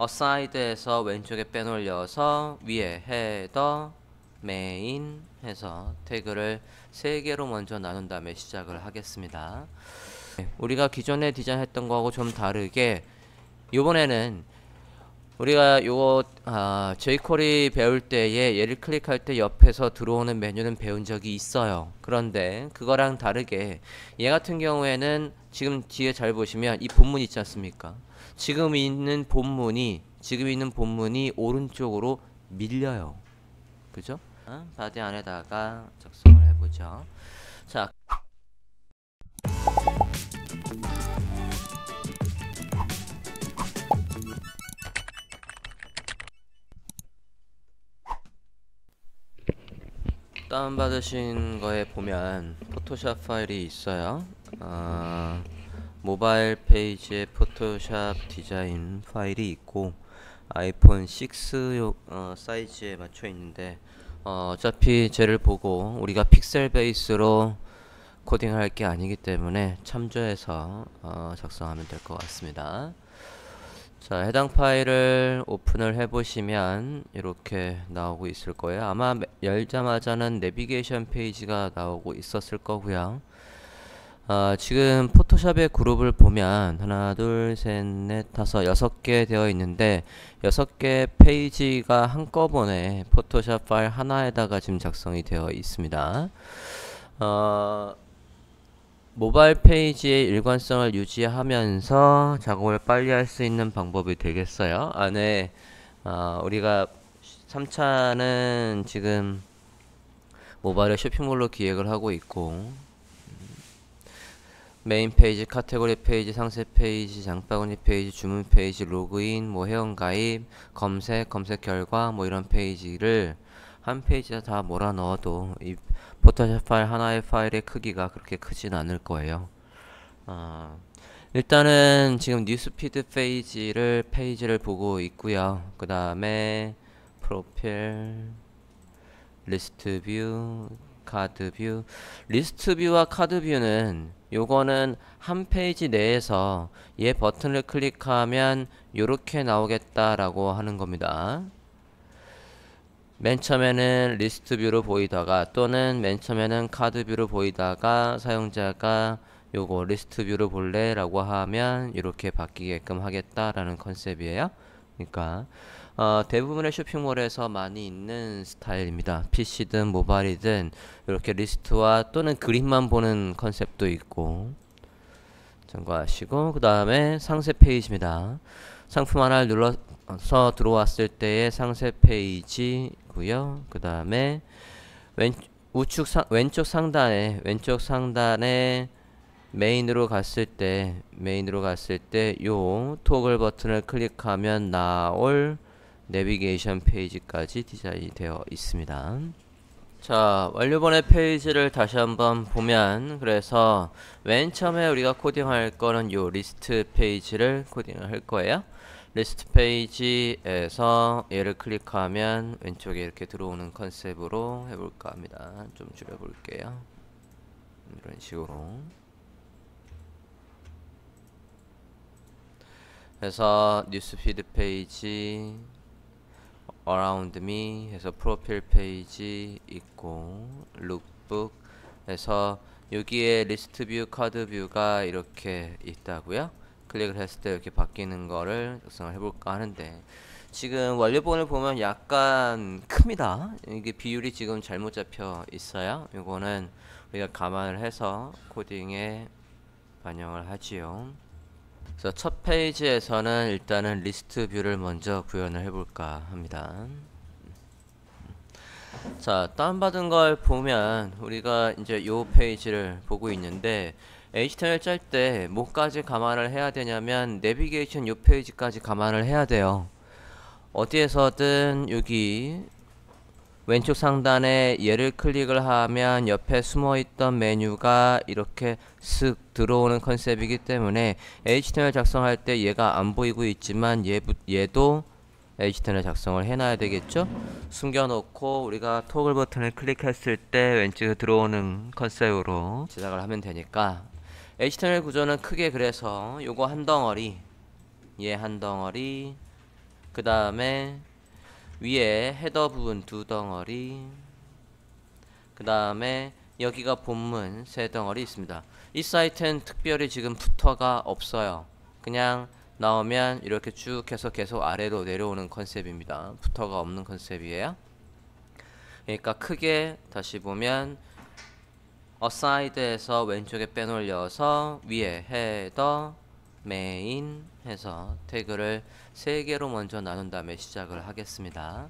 어사이드에서 왼쪽에 빼놓려서 위에 헤더 메인 해서 태그를 3개로 먼저 나눈 다음에 시작을 하겠습니다 네, 우리가 기존에 디자인했던 거하고 좀 다르게 이번에는 우리가 요거 아, j q u e 배울 때에 얘를 클릭할 때 옆에서 들어오는 메뉴는 배운 적이 있어요 그런데 그거랑 다르게 얘 같은 경우에는 지금 뒤에 잘 보시면 이 본문 있지 않습니까 지금 있는 본문이 지금 있는 본문이 오른쪽으로 밀려요. 그죠? 바디 안에다가 작성을 해보죠. 자. 다운받으신 거에 보면 포토샵 파일이 있어요. 어... 모바일 페이지에 포토샵 디자인 파일이 있고 아이폰 6 어, 사이즈에 맞춰 있는데 어, 어차피 쟤를 보고 우리가 픽셀 베이스로 코딩할 게 아니기 때문에 참조해서 어, 작성하면 될 것 같습니다. 자 해당 파일을 오픈을 해보시면 이렇게 나오고 있을 거예요. 아마 열자마자는 내비게이션 페이지가 나오고 있었을 거고요. 어, 지금 포토샵의 그룹을 보면 하나 둘셋넷 다섯 여섯 개 되어 있는데 여섯 개 페이지가 한꺼번에 포토샵 파일 하나에다가 지금 작성이 되어 있습니다 어, 모바일 페이지의 일관성을 유지하면서 작업을 빨리 할 수 있는 방법이 되겠어요 안에 어, 우리가 3차는 지금 모바일 쇼핑몰로 기획을 하고 있고 메인 페이지, 카테고리 페이지, 상세 페이지, 장바구니 페이지, 주문 페이지, 로그인, 뭐 회원 가입, 검색, 검색 결과 뭐 이런 페이지를 한 페이지에 다 몰아 넣어도 이 포토샵 파일 하나의 파일의 크기가 그렇게 크진 않을 거예요. 아, 일단은 지금 뉴스피드 페이지를 페이지를 보고 있고요. 그 다음에 프로필, 리스트 뷰, 카드 뷰. 리스트 뷰와 카드 뷰는 요거는 한 페이지 내에서 얘 버튼을 클릭하면 요렇게 나오겠다라고 하는 겁니다. 맨 처음에는 리스트 뷰로 보이다가 또는 맨 처음에는 카드 뷰로 보이다가 사용자가 요거 리스트 뷰로 볼래 라고 하면 이렇게 바뀌게끔 하겠다라는 컨셉이에요. 그러니까 어, 대부분의 쇼핑몰에서 많이 있는 스타일입니다. PC든 모바일이든 이렇게 리스트와 또는 그림만 보는 컨셉도 있고 참고하시고 그 다음에 상세 페이지입니다. 상품 하나를 눌러서 들어왔을 때의 상세 페이지고요. 그 다음에 왼 우측 상, 왼쪽 상단에 왼쪽 상단에 메인으로 갔을 때 메인으로 갔을 때요 토글 버튼을 클릭하면 나올 내비게이션 페이지까지 디자인이 되어 있습니다. 자 완료본의 페이지를 다시 한번 보면 그래서 맨 처음에 우리가 코딩할 거는 요 리스트 페이지를 코딩을 할 거예요 리스트 페이지에서 얘를 클릭하면 왼쪽에 이렇게 들어오는 컨셉으로 해볼까 합니다 좀 줄여볼게요 이런 식으로 그래서 뉴스피드 페이지 around me 해서 프로필 페이지 있고 룩북해서 여기에 리스트 뷰, 카드 뷰가 이렇게 있다고요. 클릭을 했을 때 이렇게 바뀌는 거를 작성을 해볼까 하는데 지금 완료본을 보면 약간 큽니다. 이게 비율이 지금 잘못 잡혀 있어요. 이거는 우리가 감안을 해서 코딩에 반영을 하지요. 그래서 첫 페이지에서는 일단은 리스트 뷰를 먼저 구현을 해볼까 합니다. 자, 다운받은 걸 보면 우리가 이제 요 페이지를 보고 있는데 HTML 짤때 뭐까지 감안을 해야 되냐면 내비게이션 요 페이지까지 감안을 해야 돼요. 어디에서든 여기 왼쪽 상단에 얘를 클릭을 하면 옆에 숨어있던 메뉴가 이렇게 쓱 들어오는 컨셉이기 때문에 HTML 작성할 때 얘가 안 보이고 있지만 얘, 얘도 HTML 작성을 해놔야 되겠죠? 숨겨놓고 우리가 토글 버튼을 클릭했을 때 왼쪽에 들어오는 컨셉으로 제작을 하면 되니까 HTML 구조는 크게 그래서 요거 한 덩어리 얘 한 덩어리 그 다음에 위에 헤더 부분 두 덩어리 그 다음에 여기가 본문 세 덩어리 있습니다 이 사이트는 특별히 지금 부터가 없어요 그냥 나오면 이렇게 쭉 해서 계속 아래로 내려오는 컨셉입니다 부터가 없는 컨셉이에요 그러니까 크게 다시 보면 어사이드에서 왼쪽에 빼놓려서 위에 헤더 메인 해서 태그를 세 개로 먼저 나눈 다음에 시작을 하겠습니다.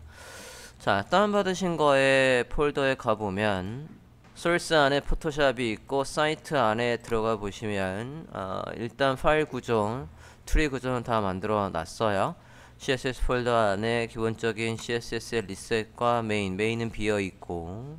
자, 다운받으신 거에 폴더에 가보면 소스 안에 포토샵이 있고 사이트 안에 들어가 보시면 어, 일단 파일 구조, 트리 구조는 다 만들어 놨어요. CSS 폴더 안에 기본적인 CSS의 리셋과 메인, 메인은 비어 있고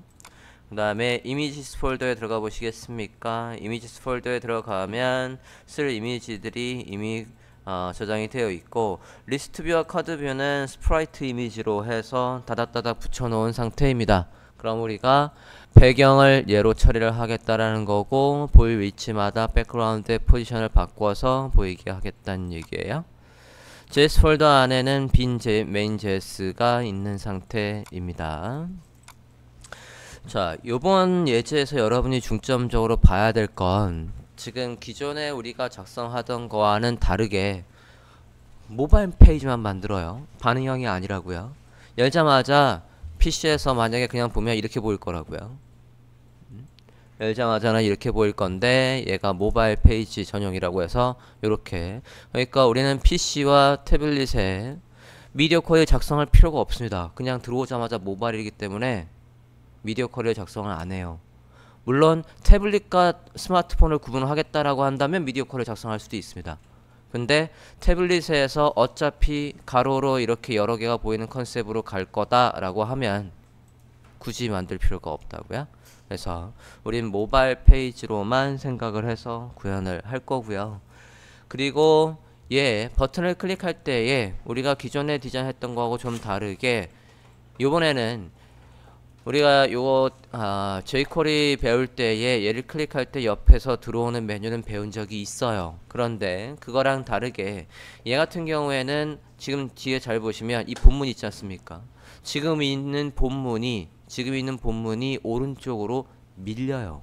그 다음에 이미지스 폴더에 들어가 보시겠습니까 이미지스 폴더에 들어가면 쓸 이미지들이 이미 어, 저장이 되어 있고 리스트 뷰와 카드 뷰는 스프라이트 이미지로 해서 다닥다닥 붙여놓은 상태입니다 그럼 우리가 배경을 예로 처리를 하겠다라는 거고 보일 위치마다 백그라운드의 포지션을 바꿔서 보이게 하겠다는 얘기예요 JS 폴더 안에는 빈 메인 JS가 있는 상태입니다 자, 이번 예제에서 여러분이 중점적으로 봐야 될 건 지금 기존에 우리가 작성하던 거와는 다르게 모바일 페이지만 만들어요. 반응형이 아니라고요. 열자마자 PC에서 만약에 그냥 보면 이렇게 보일 거라고요. 음? 열자마자는 이렇게 보일 건데 얘가 모바일 페이지 전용이라고 해서 이렇게 그러니까 우리는 PC와 태블릿에 미디어 코일 작성할 필요가 없습니다. 그냥 들어오자마자 모바일이기 때문에 미디어 커리어 작성을 안 해요. 물론 태블릿과 스마트폰을 구분하겠다라고 한다면 미디어 커리어 작성할 수도 있습니다. 근데 태블릿에서 어차피 가로로 이렇게 여러 개가 보이는 컨셉으로 갈 거다라고 하면 굳이 만들 필요가 없다고요. 그래서 우린 모바일 페이지로만 생각을 해서 구현을 할 거고요. 그리고 예, 버튼을 클릭할 때에 우리가 기존에 디자인했던 거하고 좀 다르게 이번에는 우리가 요거 아, 제이콜이 배울 때에 얘를 클릭할 때 옆에서 들어오는 메뉴는 배운 적이 있어요. 그런데 그거랑 다르게 얘 같은 경우에는 지금 뒤에 잘 보시면 이 본문 있지 않습니까? 지금 있는 본문이 지금 있는 본문이 오른쪽으로 밀려요.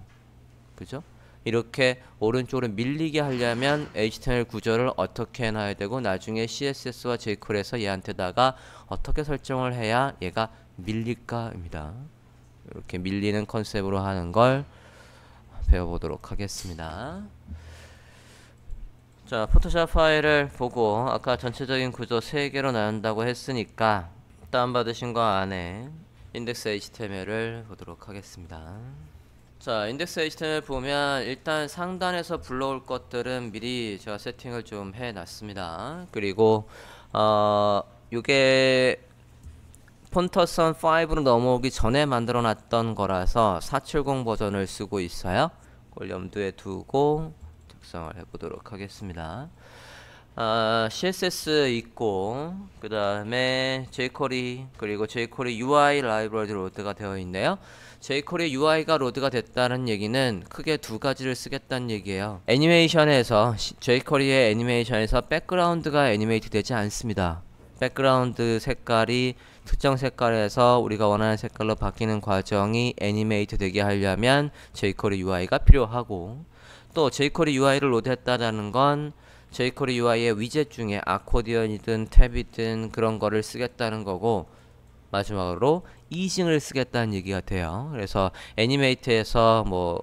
그죠? 이렇게 오른쪽으로 밀리게 하려면 HTML 구조를 어떻게 해놔야 되고 나중에 CSS와 제이콜에서 얘한테다가 어떻게 설정을 해야 얘가 밀릴까입니다. 이렇게 밀리는 컨셉으로 하는 걸 배워보도록 하겠습니다. 자, 포토샵 파일을 보고 아까 전체적인 구조 3개로 나눈다고 했으니까 다운받으신 거 안에 인덱스 HTML을 보도록 하겠습니다. 자, 인덱스 HTML 보면 일단 상단에서 불러올 것들은 미리 제가 세팅을 좀 해놨습니다. 그리고 어, 이게 폰터선 5로 넘어오기 전에 만들어 놨던 거라서 470 버전을 쓰고 있어요. 그걸 염두에 두고 작성을 해보도록 하겠습니다. 아, CSS 있고 그 다음에 jQuery 그리고 jQuery UI 라이브러리 로드가 되어 있네요. jQuery UI가 로드가 됐다는 얘기는 크게 두 가지를 쓰겠다는 얘기예요. 애니메이션에서 jQuery의 애니메이션에서 백그라운드가 애니메이트 되지 않습니다. 백그라운드 색깔이 특정 색깔에서 우리가 원하는 색깔로 바뀌는 과정이 애니메이트 되게 하려면 jQuery UI가 필요하고 또 jQuery UI를 로드했다는건 jQuery UI의 위젯 중에 아코디언이든 탭이든 그런 거를 쓰겠다는 거고 마지막으로 이징을 쓰겠다는 얘기가 돼요. 그래서 애니메이트에서 뭐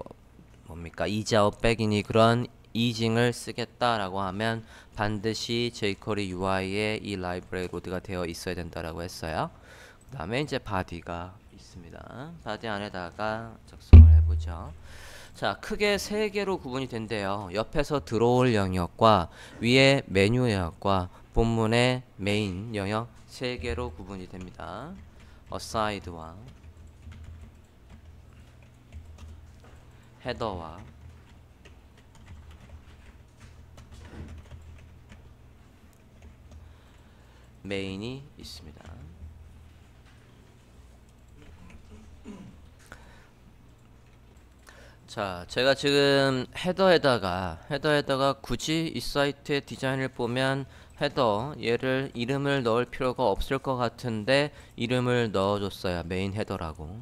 뭡니까 이자업 백이니 그런 이징을 쓰겠다라고 하면 반드시 jQuery UI에 이 라이브러리 로드가 되어 있어야 된다라고 했어요. 그 다음에 이제 바디가 있습니다. 바디 안에다가 작성을 해보죠. 자, 크게 세 개로 구분이 된대요. 옆에서 들어올 영역과 위에 메뉴 영역과 본문의 메인 영역 세 개로 구분이 됩니다. 어사이드와 헤더와 메인이 있습니다. 자, 제가 지금 헤더에다가 헤더에다가 굳이 이 사이트의 디자인을 보면 헤더 얘를 이름을 넣을 필요가 없을 것 같은데 이름을 넣어줬어요. 메인 헤더라고.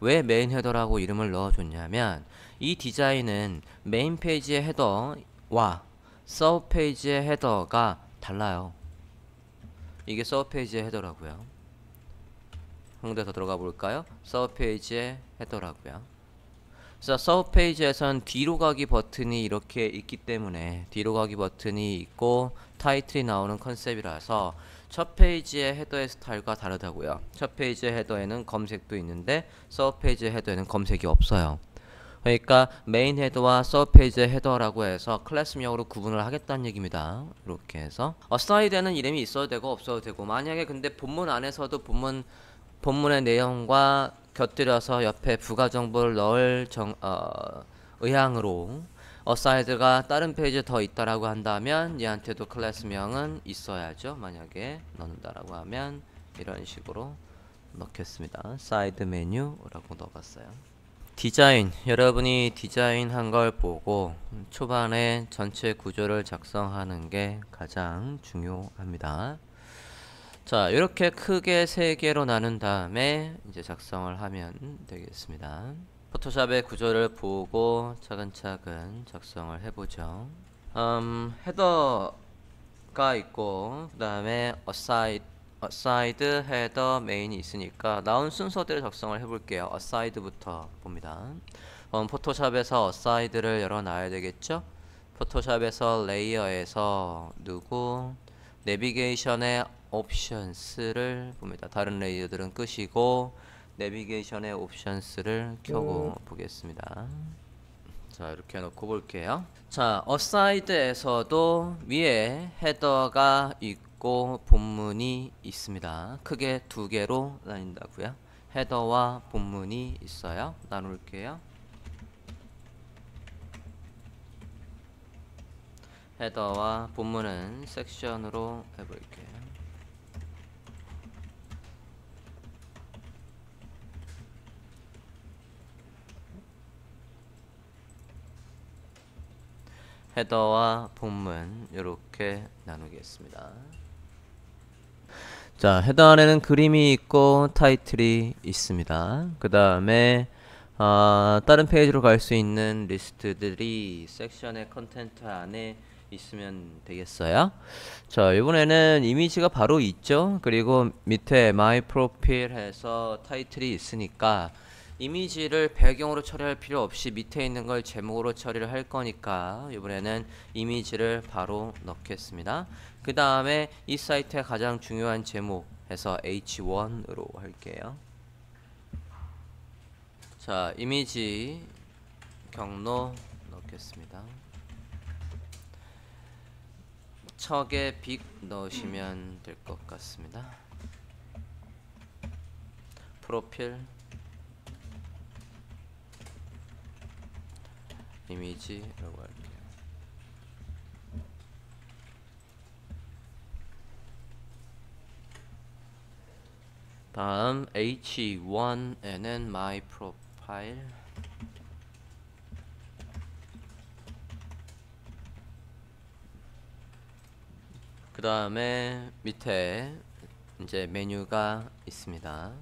왜 메인 헤더라고 이름을 넣어줬냐면 이 디자인은 메인 페이지의 헤더와 서브 페이지의 헤더가 달라요. 이게 서브페이지에 해더라고요 홍대 더 들어가 볼까요? 서브페이지에 해더라고요 자 서브페이지에선 뒤로 가기 버튼이 이렇게 있기 때문에 뒤로 가기 버튼이 있고 타이틀이 나오는 컨셉이라서 첫 페이지의 헤더의 스타일과 다르다고요 첫 페이지의 헤더에는 검색도 있는데 서브 페이지의 헤더에는 검색이 없어요 그러니까 메인 헤더와 서페이지 헤더라고 해서 클래스명으로 구분을 하겠다는 얘기입니다. 이렇게 해서 어, 슬이드에는 이름이 있어도 되고 없어도 되고 만약에 근데 본문 안에서도 본문 본문의 내용과 곁들여서 옆에 부가 정보를 넣을 정, 어, 의향으로 어사이드가 다른 페이지더 있다라고 한다면 얘한테도 클래스명은 있어야죠. 만약에 넣는다라고 하면 이런 식으로 넣겠습니다. 사이드 메뉴라고 넣어어요 디자인 여러분이 디자인한 걸 보고 초반에 전체 구조를 작성하는 게 가장 중요합니다 자 이렇게 크게 세 개로 나눈 다음에 이제 작성을 하면 되겠습니다 포토샵의 구조를 보고 차근차근 작성을 해보죠 음, 헤더가 있고 그 다음에 a s i d 어사이드 헤더 메인이 있으니까 나온 순서대로 작성을 해볼게요. a s i d 부터 봅니다. 그럼 포토샵에서 a s i d 를 열어놔야 되겠죠? 포토샵에서 레이어에서 누구 내비게이션의 옵션스를 봅니다. 다른 레이어들은 끄시고 내비게이션의 옵션스를 켜고 음. 보겠습니다. 자 이렇게 놓고 볼게요 자 어사이드에서도 위에 헤더가 있고 있고 본문이 있습니다. 크게 두 개로 나뉜다고요. 헤더와 본문이 있어요. 나눌게요. 헤더와 본문은 섹션으로 해볼게요. 헤더와 본문 이렇게 나누겠습니다. 자 해단에는 그림이 있고 타이틀이 있습니다 그 다음에 어, 아, 다른 페이지로 갈 수 있는 리스트들이 섹션의 컨텐트 안에 있으면 되겠어요 자 이번에는 이미지가 바로 있죠 그리고 밑에 마이 프로필 해서 타이틀이 있으니까 이미지를 배경으로 처리할 필요 없이 밑에 있는 걸 제목으로 처리를 할 거니까 이번에는 이미지를 바로 넣겠습니다 그 다음에 이 사이트의 가장 중요한 제목에서 h1으로 할게요 자 이미지 경로 넣겠습니다 척에 빅 넣으시면 될 것 같습니다 프로필 이미지라고 할게요 다음 h 1에는 my profile 그 다음에 밑에 이제 메뉴가 있습니다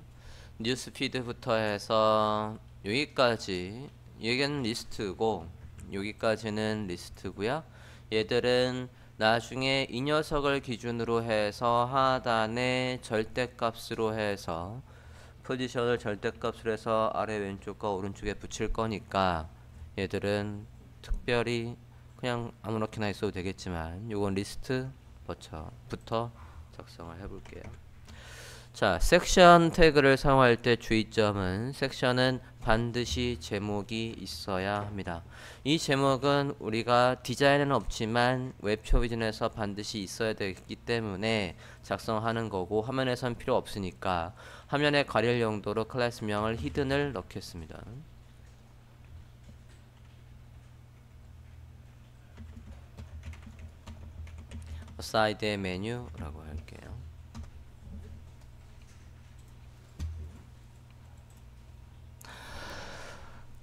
뉴스 피드부터 해서 여기까지 여기는 리스트고 여기까지는 리스트고요 얘들은 나중에 이 녀석을 기준으로 해서 하단의 절대값으로 해서 포지션을 절대값으로 해서 아래 왼쪽과 오른쪽에 붙일 거니까 얘들은 특별히 그냥 아무렇게나 있어도 되겠지만 요건 리스트 부터 작성을 해볼게요. 자, 섹션 태그를 사용할 때 주의점은 섹션은 반드시 제목이 있어야 합니다. 이 제목은 우리가 디자인은 없지만 웹표준에서 반드시 있어야 되기 때문에 작성하는 거고 화면에선 필요 없으니까 화면에 가릴 용도로 클래스명을 히든을 넣겠습니다. 사이드의 메뉴라고요.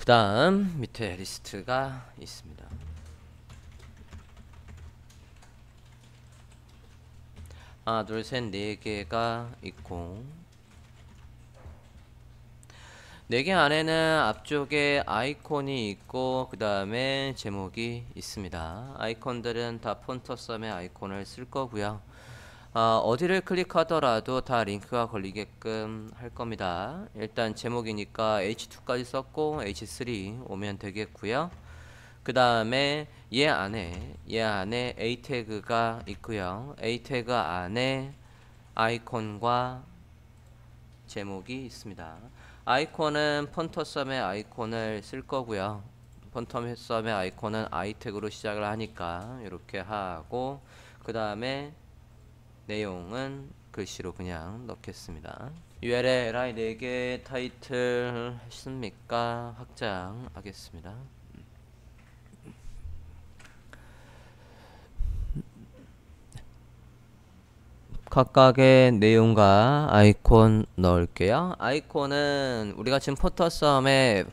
그 다음 밑에 리스트가 있습니다 하나 둘셋네 개가 있고 네 개 안에는 앞쪽에 아이콘이 있고 그 다음에 제목이 있습니다 아이콘들은 다 폰터썸의 아이콘을 쓸 거고요 어, 디를 클릭하더라도 다 링크가 걸리게끔 할 겁니다. 일단 제목이니까 H2까지 썼고 H3 오면 되겠고요. 그 다음에 얘 안에 얘 안에 A 태그가 있고요. A 태그 안에 아이콘과 제목이 있습니다. 아이콘은 폰터썸의 아이콘을 쓸 거고요. 폰터썸의 아이콘은 아이 태그로 시작을 하니까 이렇게 하고 그 다음에 내용은 글씨로 그냥 넣겠습니다. URLI 4개 타이틀 했습니까? 확장하겠습니다. 각각의 내용과 아이콘 넣을게요. 아이콘은 우리가 지금 포터썸에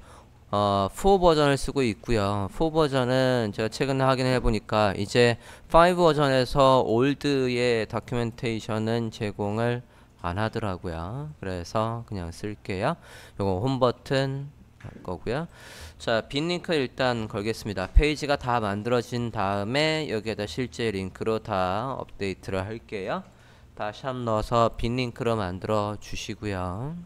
어, 4 버전을 쓰고 있고요. 4 버전은 제가 최근에 확인해 보니까 이제 5 버전에서 올드의 다큐멘테이션은 제공을 안 하더라고요. 그래서 그냥 쓸게요. 요거 홈 버튼 할 거고요. 자, 빈 링크 일단 걸겠습니다. 페이지가 다 만들어진 다음에 여기에다 실제 링크로 다 업데이트를 할게요. 다시 한 넣어서 빈 링크로 만들어 주시고요.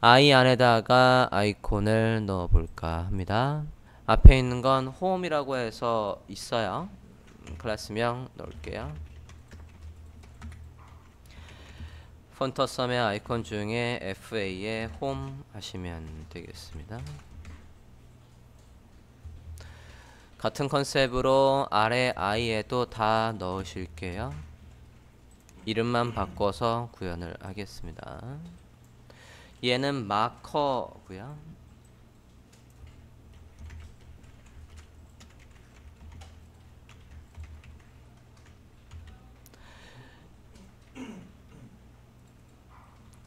아이 안에다가 아이콘을 넣어볼까 합니다. 앞에 있는 건 홈이라고 해서 있어요. 음, 클래스명 넣을게요. 폰터섬의 아이콘 중에 FA에 홈 하시면 되겠습니다. 같은 컨셉으로 아래 아이에도 다 넣으실게요. 이름만 바꿔서 구현을 하겠습니다. 얘는 마커고요.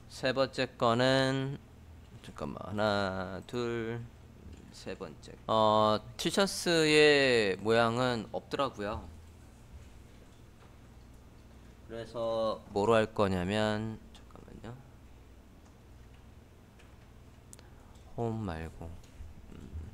세 번째 거는 잠깐만 하나 둘세 번째 어 티셔츠의 모양은 없더라고요 그래서 뭐로 할 거냐면 홈 말고 음.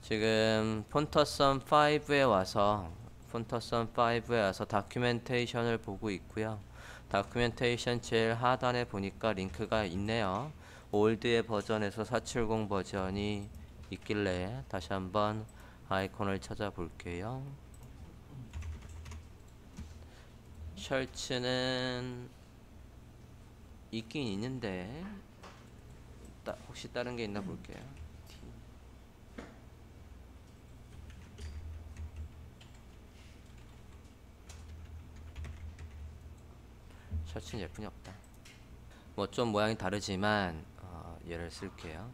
지금 폰터선 5에 와서 폰터선 5에 와서 다큐멘테이션을 보고 있고요 다큐멘테이션 제일 하단에 보니까 링크가 있네요 올드의 버전에서 470 버전이 있길래 다시 한번 아이콘을 찾아볼게요 셔츠는 있긴 있는데 따, 혹시 다른 게 있나 음. 볼게요 T. 셔츠 예쁜이 없다 뭐 좀 모양이 다르지만 어, 얘를 쓸게요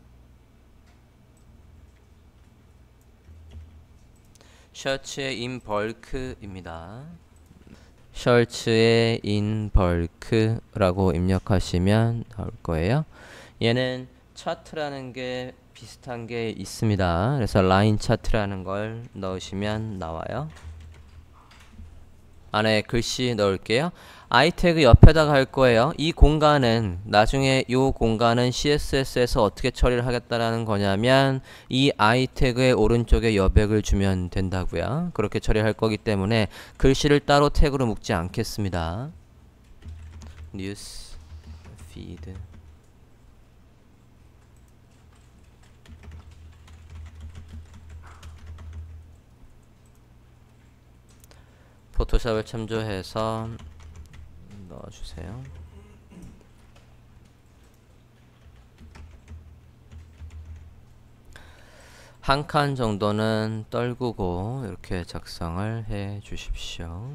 셔츠의 인벌크입니다 셔츠의 인 벌크라고 입력하시면 나올 거예요. 얘는 차트라는 게 비슷한 게 있습니다. 그래서 라인 차트라는 걸 넣으시면 나와요. 안에 글씨 넣을게요. i 태그 옆에다가 할 거예요. 이 공간은 나중에 이 공간은 CSS에서 어떻게 처리를 하겠다라는 거냐면 이 i 태그의 오른쪽에 여백을 주면 된다고요. 그렇게 처리할 거기 때문에 글씨를 따로 태그로 묶지 않겠습니다. 뉴스 피드 포토샵을 참조해서 넣어주세요 한 칸 정도는 떨구고 이렇게 작성을 해 주십시오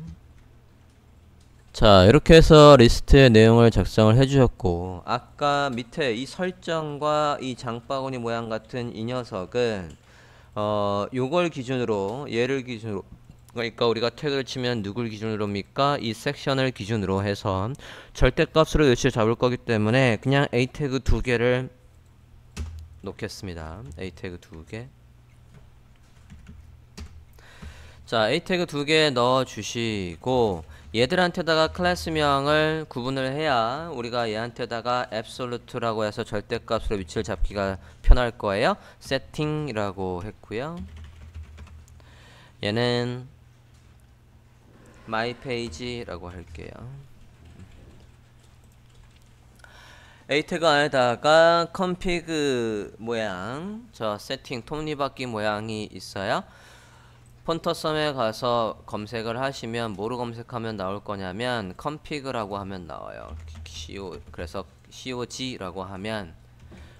자 이렇게 해서 리스트의 내용을 작성을 해주셨고 아까 밑에 이 설정과 이 장바구니 모양 같은 이 녀석은 어 요걸 기준으로 얘를 기준으로 그러니까 우리가 태그를 치면 누굴 기준으로입니까? 이 섹션을 기준으로 해서 절대값으로 위치를 잡을 거기 때문에 그냥 a 태그 두 개를 놓겠습니다. a 태그 두 개. 자, a 태그 두 개 넣어 주시고 얘들한테다가 클래스명을 구분을 해야 우리가 얘한테다가 absolute라고 해서 절대값으로 위치를 잡기가 편할 거예요. setting이라고 했고요. 얘는 마이 페이지라고 할게요. 에이태그안에다가 컴피그 모양 저 세팅 톱니바퀴 모양이 있어요. 폰터썸에 가서 검색을 하시면 뭐로 검색하면 나올 거냐면 컴피그라고 하면 나와요. co 그래서 cog라고 하면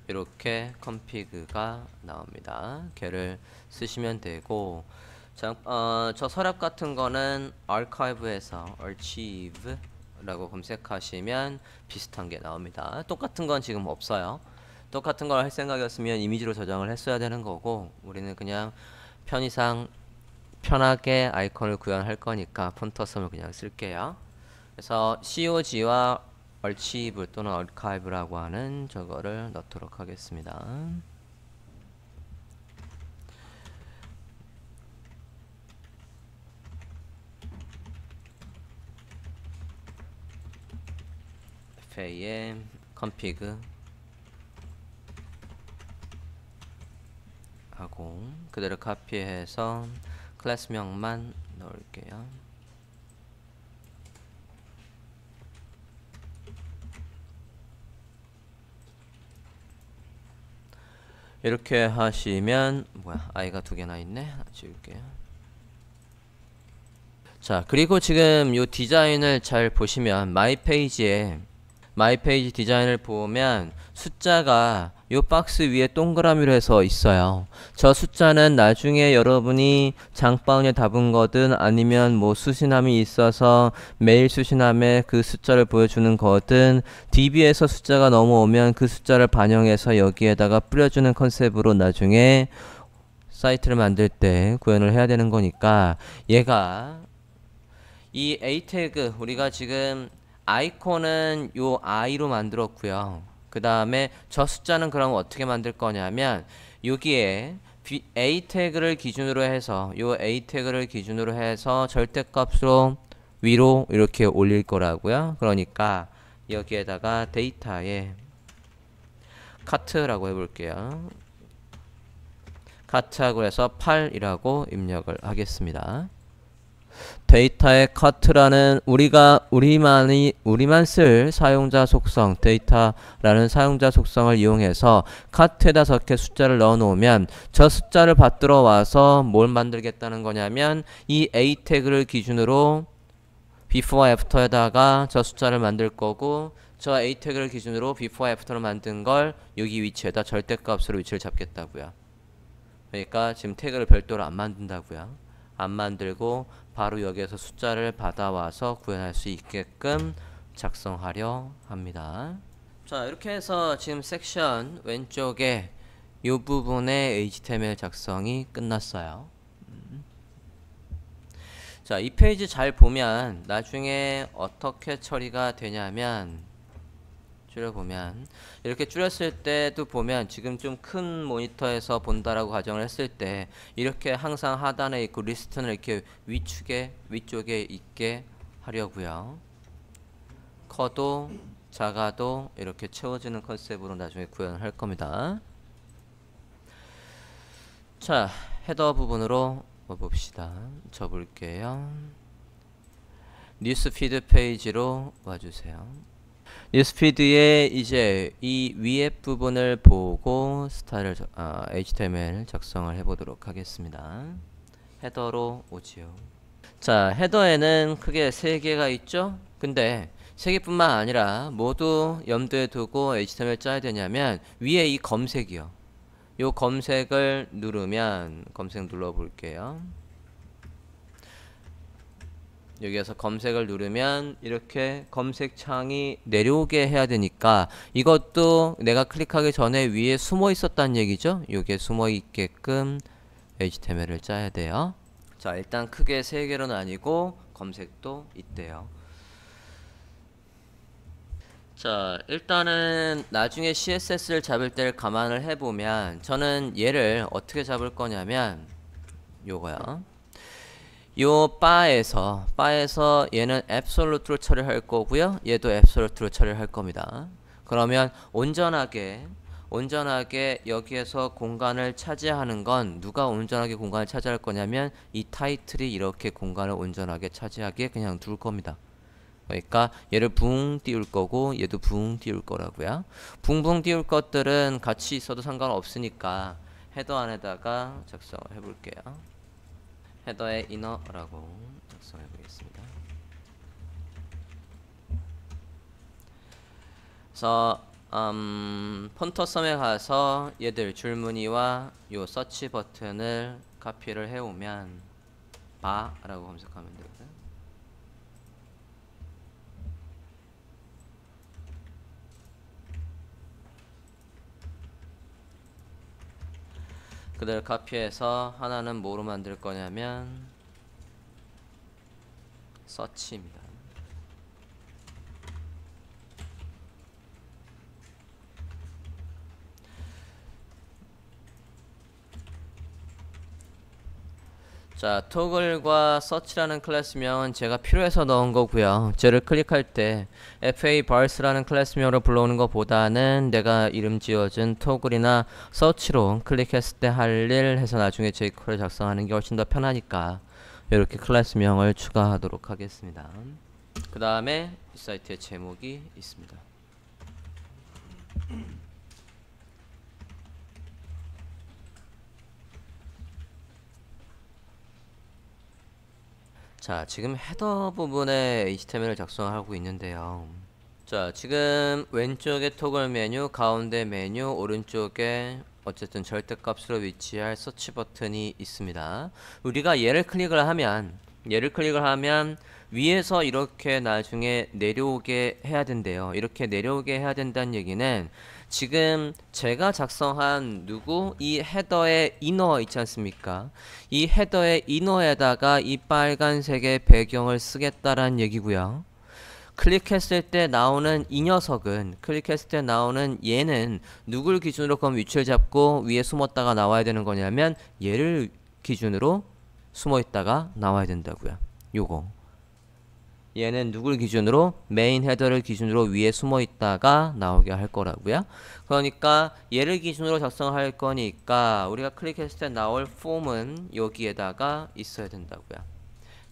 이렇게 컴피그가 나옵니다. 걔를 쓰시면 되고 어, 저 서랍 같은 거는 archive에서 archive라고 검색하시면 비슷한 게 나옵니다. 똑같은 건 지금 없어요. 똑같은 걸 할 생각이었으면 이미지로 저장을 했어야 되는 거고 우리는 그냥 편의상 편하게 아이콘을 구현할 거니까 폰터섬을 그냥 쓸게요. 그래서 COG와 archive 또는 archive라고 하는 저거를 넣도록 하겠습니다. fam c o n f 하고 그대로 카피해서 클래스명만 넣을게요 이렇게 하시면 뭐야 아이가 두 개나 있네 지울게요 자 그리고 지금 이 디자인을 잘 보시면 마이 페이지에 마이페이지 디자인을 보면 숫자가 요 박스 위에 동그라미로 해서 있어요. 저 숫자는 나중에 여러분이 장바구니에 담은 거든 아니면 뭐 수신함이 있어서 메일 수신함에 그 숫자를 보여주는 거든 DB에서 숫자가 넘어오면 그 숫자를 반영해서 여기에다가 뿌려주는 컨셉으로 나중에 사이트를 만들 때 구현을 해야 되는 거니까 얘가 이 A 태그 우리가 지금 아이콘은 요 i로 만들었고요. 그 다음에 저 숫자는 그럼 어떻게 만들 거냐면 여기에 a 태그를 기준으로 해서 요 a 태그를 기준으로 해서 절대값으로 위로 이렇게 올릴 거라고요. 그러니까 여기에다가 데이터에 카트라고 해볼게요. 카트하고 해서 8이라고 입력을 하겠습니다. 데이터의 커트라는 우리가 우리만이 우리만 쓸 사용자 속성 데이터라는 사용자 속성을 이용해서 커트에다 저렇게 숫자를 넣어 놓으면 저 숫자를 받들어 와서 뭘 만들겠다는 거냐면 이 a 태그를 기준으로 before after에다가 저 숫자를 만들 거고 저 a 태그를 기준으로 before after를 만든 걸 여기 위치에다 절대값으로 위치를 잡겠다고요. 그러니까 지금 태그를 별도로 안 만든다고요. 안 만들고 바로 여기에서 숫자를 받아와서 구현할 수 있게끔 작성하려 합니다. 자 이렇게 해서 지금 섹션 왼쪽에 이 부분의 HTML 작성이 끝났어요. 음. 자, 이 페이지 잘 보면 나중에 어떻게 처리가 되냐면 줄여보면 이렇게 줄였을 때도 보면 지금 좀 큰 모니터에서 본다라고 가정을 했을 때 이렇게 항상 하단에 있고 리스트는 이렇게 위축에 위쪽에 있게 하려고요. 커도 작아도 이렇게 채워지는 컨셉으로 나중에 구현을 할 겁니다. 자 헤더 부분으로 와 봅시다. 접을게요. 뉴스 피드 페이지로 와주세요. 뉴스피드에 이제 이 위에 부분을 보고 스타일을 아, HTML 작성을 해보도록 하겠습니다. 헤더로 오지요. 자 헤더에는 크게 세 개가 있죠. 근데 세 개뿐만 아니라 모두 염두에 두고 HTML 짜야 되냐면 위에 이 검색이요. 요 검색을 누르면 검색 눌러볼게요. 여기에서 검색을 누르면 이렇게 검색창이 내려오게 해야 되니까 이것도 내가 클릭하기 전에 위에 숨어 있었단 얘기죠 여기 숨어 있게끔 HTML을 짜야 돼요 자 일단 크게 세 개로 나뉘고 검색도 있대요 자 일단은 나중에 CSS를 잡을 때를 감안을 해보면 저는 얘를 어떻게 잡을 거냐면 요거야 요 바에서 바에서 얘는 absolute로 처리할 거고요. 얘도 absolute로 처리할 겁니다. 그러면 온전하게 온전하게 여기에서 공간을 차지하는 건 누가 온전하게 공간을 차지할 거냐면 이 타이틀이 이렇게 공간을 온전하게 차지하게 그냥 둘 겁니다. 그러니까 얘를 붕 띄울 거고 얘도 붕 띄울 거라고요. 붕붕 띄울 것들은 같이 있어도 상관없으니까 헤더 안에다가 작성 해볼게요. 헤더의 이너라고 작성해 보겠습니다. 그래서 음, 폰터섬에 가서 얘들 줄무늬와 요 서치 버튼을 카피를 해오면 바라고 검색하면 돼요. 그대로 카피해서 하나는 뭐로 만들 거냐면 서치입니다. 자, 토글과 서치라는 클래스명은 제가 필요해서 넣은 거고요. 저를 클릭할 때 fa 벌스라는 클래스명으로 불러오는 것보다는 내가 이름 지어준 토글이나 서치로 클릭했을 때 할 일 해서 나중에 제이컬을 작성하는 게 훨씬 더 편하니까 이렇게 클래스명을 추가하도록 하겠습니다. 그 다음에 이 사이트의 제목이 있습니다. 자 지금 헤더 부분에 HTML을 작성하고 있는데요 자 지금 왼쪽에 토글 메뉴 가운데 메뉴 오른쪽에 어쨌든 절대값으로 위치할 서치 버튼이 있습니다 우리가 얘를 클릭을 하면 얘를 클릭을 하면 위에서 이렇게 나중에 내려오게 해야 된대요 이렇게 내려오게 해야 된다는 얘기는 지금 제가 작성한 누구 이 헤더의 이너 있지 않습니까? 이 헤더의 이너에다가 이 빨간색의 배경을 쓰겠다란 얘기고요. 클릭했을 때 나오는 이 녀석은 클릭했을 때 나오는 얘는 누굴 기준으로 그럼 위치를 잡고 위에 숨었다가 나와야 되는 거냐면 얘를 기준으로 숨어 있다가 나와야 된다고요. 요거. 얘는 누굴 기준으로 메인 헤더를 기준으로 위에 숨어 있다가 나오게 할 거라고요. 그러니까 얘를 기준으로 작성할 거니까 우리가 클릭했을 때 나올 폼은 여기에다가 있어야 된다고요.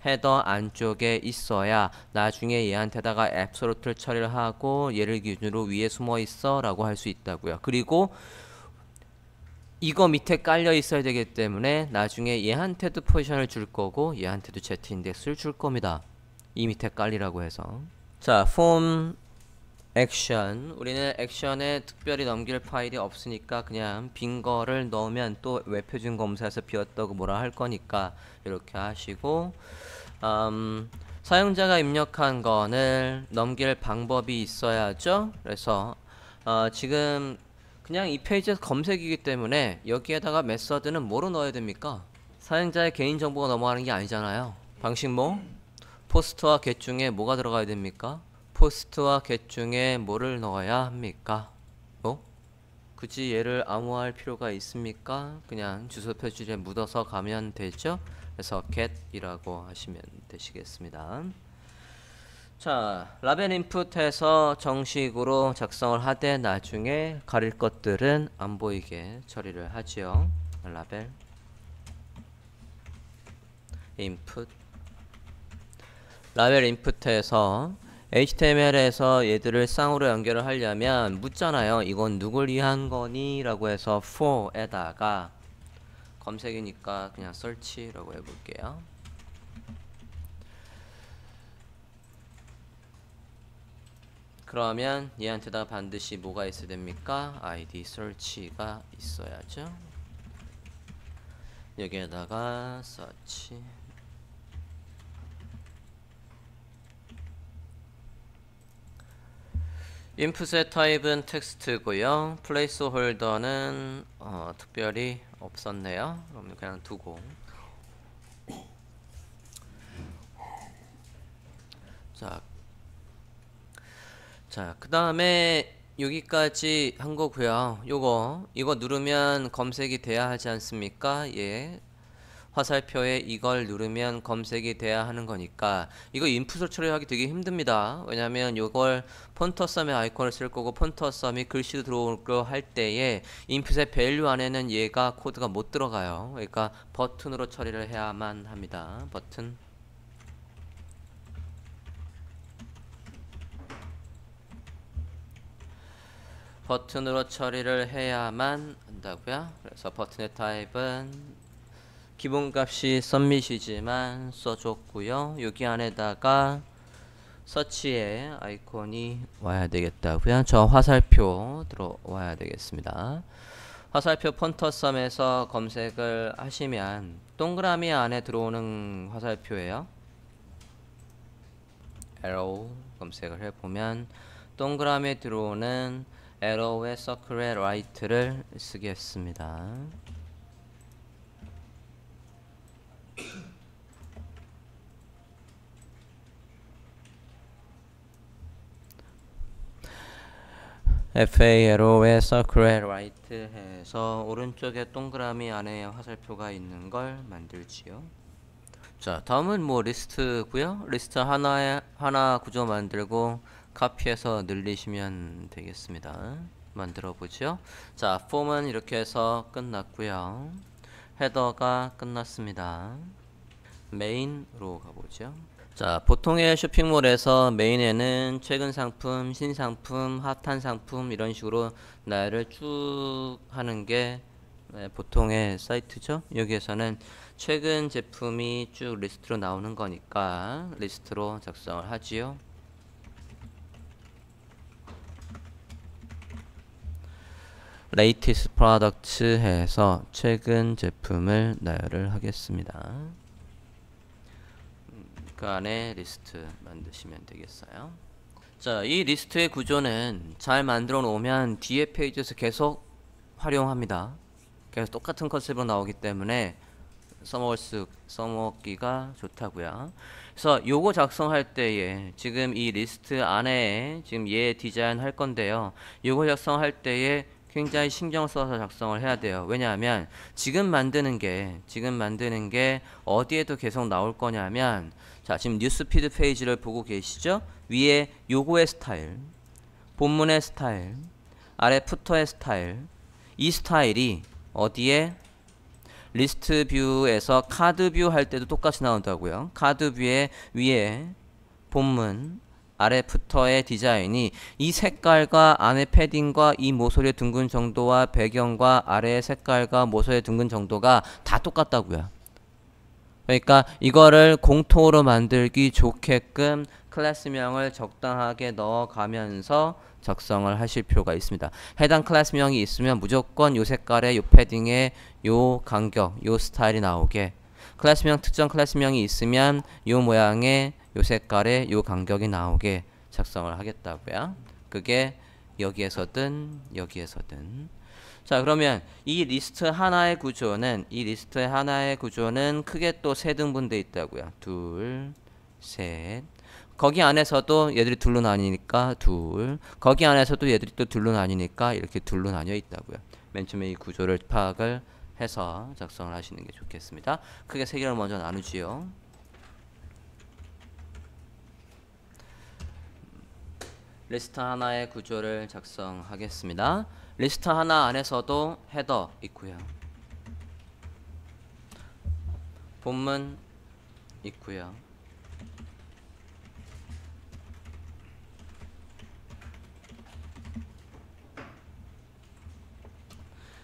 헤더 안쪽에 있어야 나중에 얘한테다가 앱소루트를 처리를 하고 얘를 기준으로 위에 숨어 있어 라고 할 수 있다고요. 그리고 이거 밑에 깔려 있어야 되기 때문에 나중에 얘한테도 포지션을 줄 거고 얘한테도 z 인덱스를 줄 겁니다. 이 밑에 깔리라고 해서 자 form 액션 우리는 액션에 특별히 넘길 파일이 없으니까 그냥 빈 거를 넣으면 또 웹표준 검사에서 비웠다고 뭐라 할 거니까 이렇게 하시고 음, 사용자가 입력한 거는 넘길 방법이 있어야죠 그래서 어, 지금 그냥 이 페이지에서 검색이기 때문에 여기에다가 메서드는 뭐로 넣어야 됩니까? 사용자의 개인정보가 넘어가는 게 아니잖아요 방식 뭐? 포스트와 개 중에 뭐가 들어가야 됩니까? 포스트와 겟 중에 뭐를 넣어야 합니까? 어? 굳이 얘를 암호화할 필요가 있습니까? 그냥 주소 표시에 묻어서 가면 되죠? 그래서 get이라고 하시면 되시겠습니다. 자, 라벨 인풋해서 정식으로 작성을 하되 나중에 가릴 것들은 안 보이게 처리를 하지요. 라벨 인풋 라벨 인풋에서 HTML에서 얘들을 쌍으로 연결을 하려면 묻잖아요. 이건 누굴 위한 거니? 라고 해서 for에다가 검색이니까 그냥 search라고 해볼게요. 그러면 얘한테다 반드시 뭐가 있어야 됩니까? id search가 있어야죠. 여기에다가 search 인풋의 타입은 텍스트고요 플레이스홀더는 어, 특별히 없었네요 그럼 그냥 두고 자, 자, 그 다음에 여기까지 한 거고요. 요거, 이거 누르면 검색이 돼야 하지 않습니까? 예, 화살표에 이걸 누르면 검색이 돼야 하는 거니까 이거 인풋을 처리하기 되게 힘듭니다 왜냐면 이걸 폰터썸의 아이콘을 쓸 거고 폰터썸이 글씨도 들어오고 할 때에 인풋의 밸류 안에는 얘가 코드가 못 들어가요 그러니까 버튼으로 처리를 해야만 합니다 버튼 버튼으로 처리를 해야만 한다고요 그래서 버튼의 타입은 기본값이 썸밋이지만 써줬고요. 여기 안에다가 서치의 아이콘이 와야 되겠다고요. 저 화살표 들어와야 되겠습니다. 화살표 폰터썸에서 검색을 하시면 동그라미 안에 들어오는 화살표예요. arrow 검색을 해보면 동그라미에 들어오는 arrow의 c i r c l e right를 쓰겠습니다. FALO에 서클에 라이트 해서 오른쪽에 동그라미 안에 화살표가 있는 걸 만들지요. 자, 다음은 뭐 리스트고요. 리스트 하나에 하나 구조 만들고 카피해서 늘리시면 되겠습니다. 만들어 보죠. 자, 폼은 이렇게 해서 끝났고요. 헤더가 끝났습니다. 메인 로 가보죠. 자, 보통의 쇼핑몰에서 메인에는 최근 상품, 신상품, 핫한 상품 이런 식으로 나열을 쭉 하는 게 네, 보통의 사이트죠. 여기에서는 최근 제품이 쭉 리스트로 나오는 거니까 리스트로 작성을 하지요. 레이티스 프로덕트 해서 최근 제품을 나열을 하겠습니다. 시간에 리스트 만드시면 되겠어요. 자, 이 리스트의 구조는 잘 만들어 놓으면 뒤에 페이지에서 계속 활용합니다. 계속 똑같은 컨셉으로 나오기 때문에 써먹을 수, 써먹기가 좋다고요. 그래서 요거 작성할 때에 지금 이 리스트 안에 지금 얘 디자인 할 건데요. 요거 작성할 때에 굉장히 신경 써서 작성을 해야 돼요. 왜냐하면 지금 만드는 게 지금 만드는 게 어디에도 계속 나올 거냐면 자, 지금 뉴스피드 페이지를 보고 계시죠? 위에 요거의 스타일, 본문의 스타일, 아래 푸터의 스타일, 이 스타일이 어디에 리스트 뷰에서 카드 뷰 할 때도 똑같이 나온다고요. 카드 뷰의 위에 본문 아래 푸터의 디자인이 이 색깔과 안에 패딩과 이 모서리의 둥근 정도와 배경과 아래의 색깔과 모서리의 둥근 정도가 다 똑같다고요. 그러니까 이거를 공통으로 만들기 좋게끔 클래스명을 적당하게 넣어가면서 작성을 하실 필요가 있습니다. 해당 클래스명이 있으면 무조건 요 색깔의 요 패딩의 요 간격, 요 스타일이 나오게 클래스명 특정 클래스명이 있으면 요 모양의 요 색깔의 요 간격이 나오게 작성을 하겠다고요. 그게 여기에서든 여기에서든 자 그러면 이 리스트 하나의 구조는 이 리스트 하나의 구조는 크게 또 세 등분돼 있다고요 둘셋 거기 안에서도 얘들이 둘로 나뉘니까 둘 거기 안에서도 얘들이 또 둘로 나뉘니까 이렇게 둘로 나뉘어 있다고요 맨 처음에 이 구조를 파악을 해서 작성을 하시는 게 좋겠습니다 크게 세 개를 먼저 나누지요 리스트 하나의 구조를 작성하겠습니다 리스트 하나 안에서도 헤더 있고요. 본문 있고요.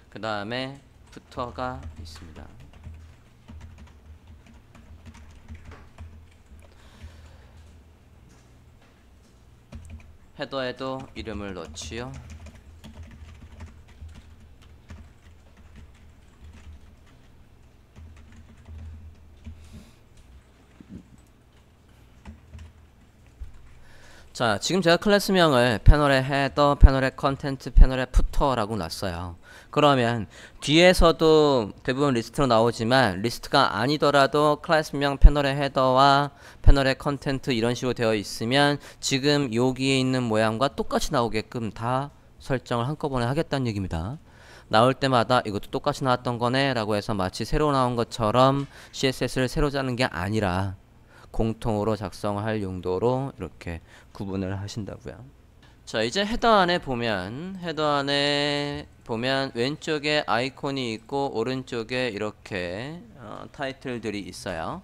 그 다음에 부터가 있습니다. 헤더에도 이름을 넣지요. 자 지금 제가 클래스명을 패널의 헤더, 패널의 컨텐츠 패널의 푸터라고 놨어요 그러면 뒤에서도 대부분 리스트로 나오지만 리스트가 아니더라도 클래스명 패널의 헤더와 패널의 컨텐츠 이런 식으로 되어 있으면 지금 여기에 있는 모양과 똑같이 나오게끔 다 설정을 한꺼번에 하겠다는 얘기입니다 나올 때마다 이것도 똑같이 나왔던 거네 라고 해서 마치 새로 나온 것처럼 CSS를 새로 짜는 게 아니라 공통으로 작성할 용도로 이렇게 구분을 하신다고요. 자 이제 헤더 안에 보면 헤더 안에 보면 왼쪽에 아이콘이 있고 오른쪽에 이렇게 어, 타이틀들이 있어요.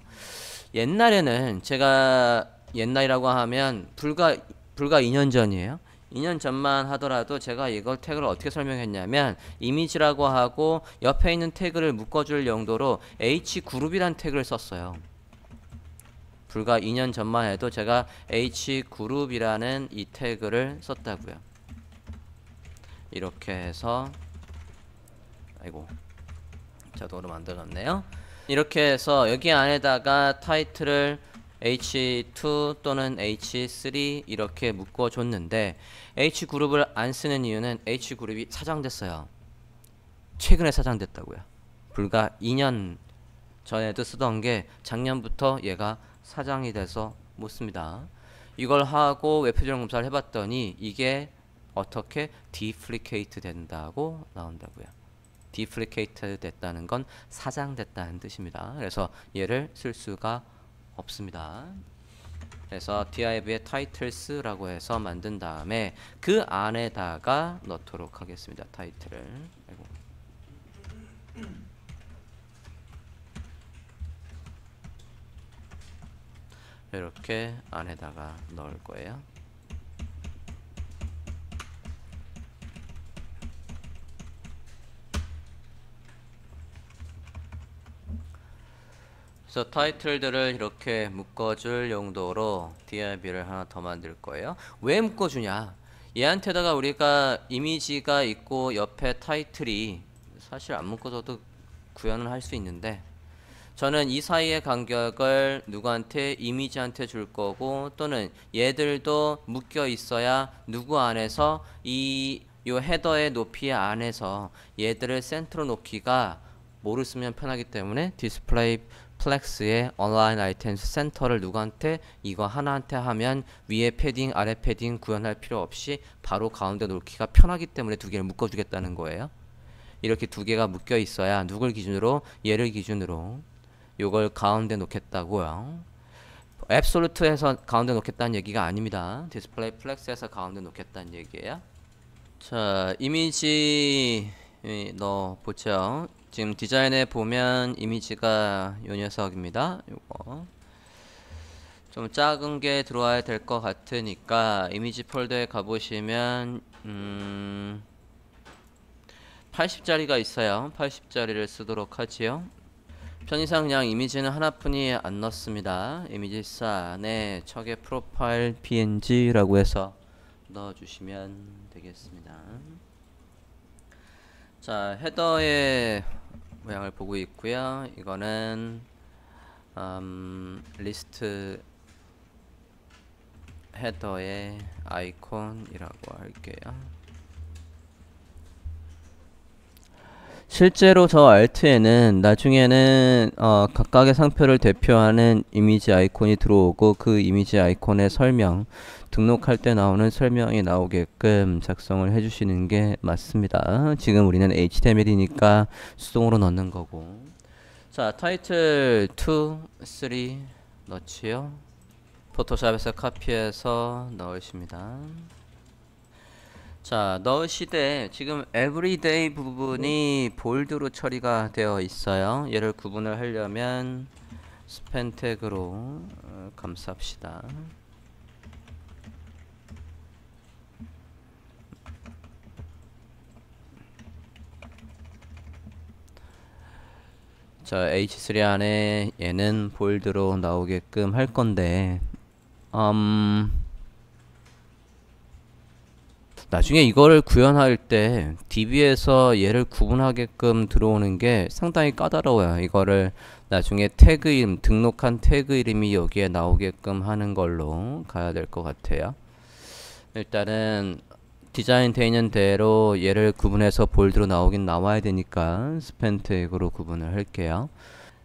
옛날에는 제가 옛날이라고 하면 불과 불과 2년 전이에요. 2년 전만 하더라도 제가 이걸 태그를 어떻게 설명했냐면 이미지라고 하고 옆에 있는 태그를 묶어줄 용도로 H그룹이란 태그를 썼어요. 불과 2년 전만 해도 제가 h그룹이라는 이 태그를 썼다고요 이렇게 해서 아이고 자동으로 만들었네요 이렇게 해서 여기 안에다가 타이틀을 H2 또는 H3 이렇게 묶어줬는데 H그룹을 안 쓰는 이유는 H그룹이 사장됐어요 최근에 사장됐다고요 불과 2년 전에도 쓰던 게 작년부터 얘가 사장이 돼서 묻습니다. 이걸 하고 외표적 검사를 해봤더니 이게 어떻게 디플리케이트 된다고 나온다고요. 디플리케이트 됐다는 건 사장됐다는 뜻입니다. 그래서 얘를 쓸 수가 없습니다. 그래서 div의 titles라고 해서 만든 다음에 그 안에다가 넣도록 하겠습니다. 타이틀을. 아이고. 이렇게 안에다가 넣을 거예요. 그래서 타이틀들을 이렇게 묶어줄 용도로 DIB를 하나 더 만들 거예요. 왜 묶어주냐? 얘한테다가 우리가 이미지가 있고 옆에 타이틀이 사실 안 묶어줘도 구현을 할 수 있는데 저는 이 사이의 간격을 누구한테 이미지한테 줄 거고 또는 얘들도 묶여 있어야 누구 안에서 이 요 헤더의 높이 안에서 얘들을 센트로 놓기가 모를 쓰면 편하기 때문에 디스플레이 플렉스의 온라인 아이템 센터를 누구한테 이거 하나한테 하면 위에 패딩 아래 패딩 구현할 필요 없이 바로 가운데 놓기가 편하기 때문에 두 개를 묶어주겠다는 거예요 이렇게 두 개가 묶여 있어야 누굴 기준으로 얘를 기준으로 요걸 가운데 놓겠다고요. 앱솔루트에서 가운데 놓겠다는 얘기가 아닙니다. 디스플레이 플렉스에서 가운데 놓겠다는 얘기예요. 자, 이미지 넣어 보죠. 지금 디자인에 보면 이미지가 요 녀석입니다. 요거. 좀 작은 게 들어와야 될 것 같으니까 이미지 폴더에 가보시면 음8 0자리가 있어요. 8 0자리를 쓰도록 하지요. 편의상 양 이미지는 하나뿐이 안 넣습니다. 이미지 산에 척의 프로파일 png라고 해서 넣어주시면 되겠습니다. 자 헤더의 모양을 보고 있고요. 이거는 음, 리스트 헤더의 아이콘이라고 할게요. 실제로 저 알트에는 나중에는 어, 각각의 상표를 대표하는 이미지 아이콘이 들어오고 그 이미지 아이콘의 설명 등록할 때 나오는 설명이 나오게끔 작성을 해주시는 게 맞습니다 지금 우리는 HTML이니까 수동으로 넣는 거고 자 타이틀 2, 3 넣지요 포토샵에서 카피해서 넣으십니다 자, 너시대 지금 에브리데이 부분이 볼드로 처리가 되어 있어요. 얘를 구분을 하려면 스펜 태그로 어, 감쌉시다. 자, H3 안에 얘는 볼드로 나오게끔 할 건데 음, 나중에 이걸 구현할 때 DB에서 얘를 구분하게끔 들어오는 게 상당히 까다로워요. 이거를 나중에 태그 이름, 등록한 태그 이름이 여기에 나오게끔 하는 걸로 가야 될 것 같아요. 일단은 디자인 되어 있는 대로 얘를 구분해서 볼드로 나오긴 나와야 되니까 스펜 태그로 구분을 할게요.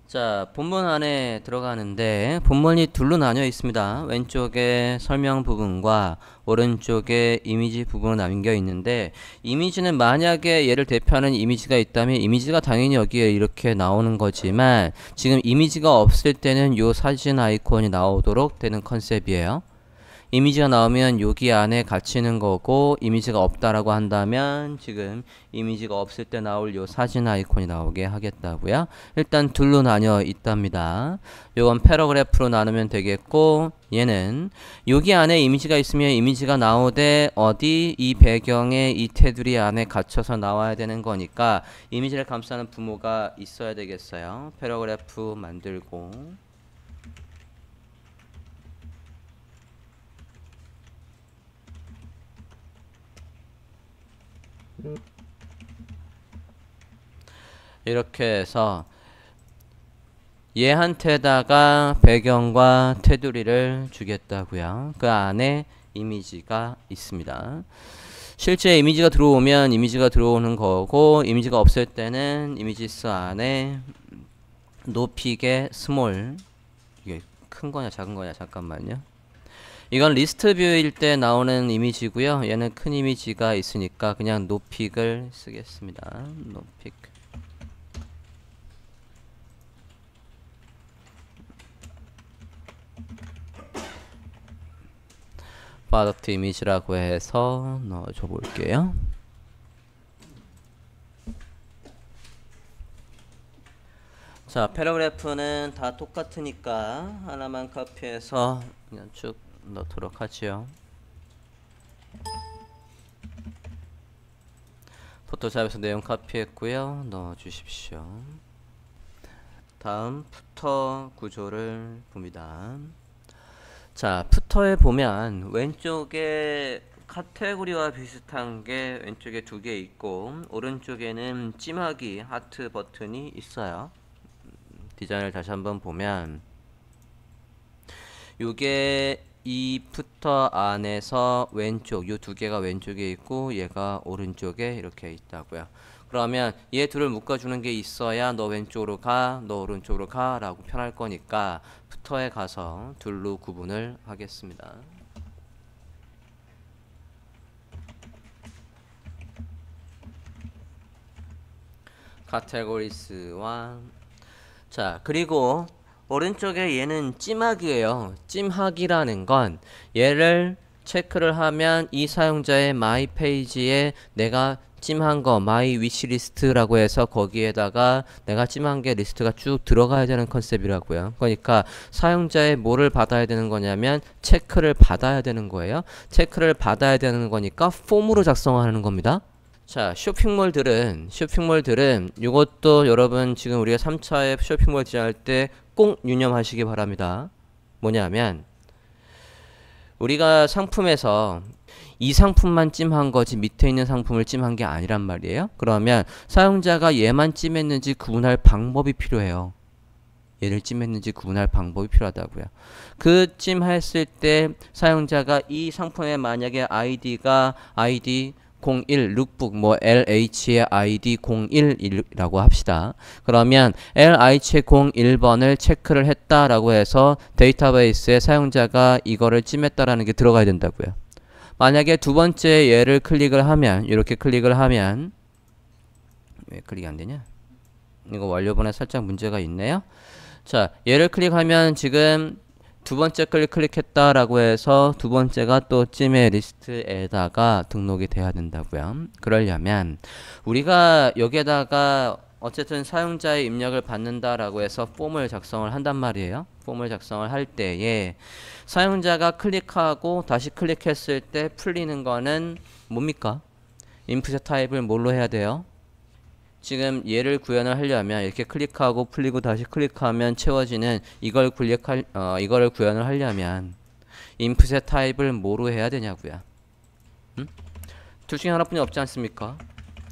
자, 본문 안에 들어가는데 본문이 둘로 나뉘어 있습니다. 왼쪽에 설명 부분과 오른쪽에 이미지 부분을 남겨 있는데 이미지는 만약에 얘를 대표하는 이미지가 있다면 이미지가 당연히 여기에 이렇게 나오는 거지만 지금 이미지가 없을 때는 요 사진 아이콘이 나오도록 되는 컨셉이에요. 이미지가 나오면 여기 안에 갇히는 거고 이미지가 없다라고 한다면 지금 이미지가 없을 때 나올 요 사진 아이콘이 나오게 하겠다고요. 일단 둘로 나뉘어 있답니다. 요건 패러그래프로 나누면 되겠고 얘는 여기 안에 이미지가 있으면 이미지가 나오되 어디 이 배경에 이 테두리 안에 갇혀서 나와야 되는 거니까 이미지를 감싸는 부모가 있어야 되겠어요. 패러그래프 만들고 이렇게 해서 얘한테다가 배경과 테두리를 주겠다고요. 그 안에 이미지가 있습니다. 실제 이미지가 들어오면 이미지가 들어오는 거고 이미지가 없을 때는 이미지스 안에 높이게 스몰 이게 큰 거냐 작은 거냐 잠깐만요. 이건 리스트 뷰일 때 나오는 이미지고요 얘는 큰 이미지가 있으니까 그냥 노픽을 쓰겠습니다 노픽 프로덕트 이미지라고 해서 넣어줘 볼게요 자 패러그래프는 다 똑같으니까 하나만 카피해서 그냥 쭉 넣도록 하지요 포토샵에서 내용 카피했고요 넣어주십시오 다음 푸터 구조를 봅니다 자 푸터에 보면 왼쪽에 카테고리와 비슷한 게 왼쪽에 두 개 있고 오른쪽에는 찜하기 하트 버튼이 있어요 디자인을 다시 한번 보면 이게 이 푸터 안에서 왼쪽 이 두 개가 왼쪽에 있고 얘가 오른쪽에 이렇게 있다고요. 그러면 얘 둘을 묶어주는 게 있어야 너 왼쪽으로 가, 너 오른쪽으로 가 라고 편할 거니까 푸터에 가서 둘로 구분을 하겠습니다. 카테고리스와 자 그리고 오른쪽에 얘는 찜하기예요찜하기라는건 얘를 체크를 하면 이 사용자의 마이 페이지에 내가 찜한 거 마이 위시 리스트라고 해서 거기에다가 내가 찜한 게 리스트가 쭉 들어가야 되는 컨셉이라고요. 그러니까 사용자의 뭐를 받아야 되는 거냐면 체크를 받아야 되는 거예요. 체크를 받아야 되는 거니까 폼으로 작성하는 겁니다. 자 쇼핑몰들은 쇼핑몰들은 이것도 여러분 지금 우리가 3차에 쇼핑몰 지할 때꼭 유념하시기 바랍니다. 뭐냐면 우리가 상품에서 이 상품만 찜한 거지 밑에 있는 상품을 찜한 게 아니란 말이에요. 그러면 사용자가 얘만 찜했는지 구분할 방법이 필요해요. 얘를 찜했는지 구분할 방법이 필요하다고요. 그 찜했을 때 사용자가 이 상품에 만약에 아이디가 아이디 01 룩북 뭐 LH의 ID 01이라고 합시다. 그러면 LH 01번을 체크를 했다라고 해서 데이터베이스에 사용자가 이거를 찜했다라는 게 들어가야 된다고요. 만약에 두 번째 얘를 클릭을 하면 이렇게 클릭을 하면 왜 클릭이 안 되냐? 이거 완료번에 살짝 문제가 있네요. 자, 얘를 클릭하면 지금 두 번째 클릭 클릭했다라고 해서 두 번째가 또 찜의 리스트에다가 등록이 돼야 된다고요. 그러려면 우리가 여기에다가 어쨌든 사용자의 입력을 받는다라고 해서 폼을 작성을 한단 말이에요. 폼을 작성을 할 때에 사용자가 클릭하고 다시 클릭했을 때 풀리는 거는 뭡니까? 인풋의 타입을 뭘로 해야 돼요? 지금 얘를 구현을 하려면 이렇게 클릭하고 풀리고 다시 클릭하면 채워지는 이걸 굴렉할 어, 이거를 구현을 하려면 인풋의 타입을 뭐로 해야 되냐고요. 음? 둘 중에 하나뿐이 없지 않습니까?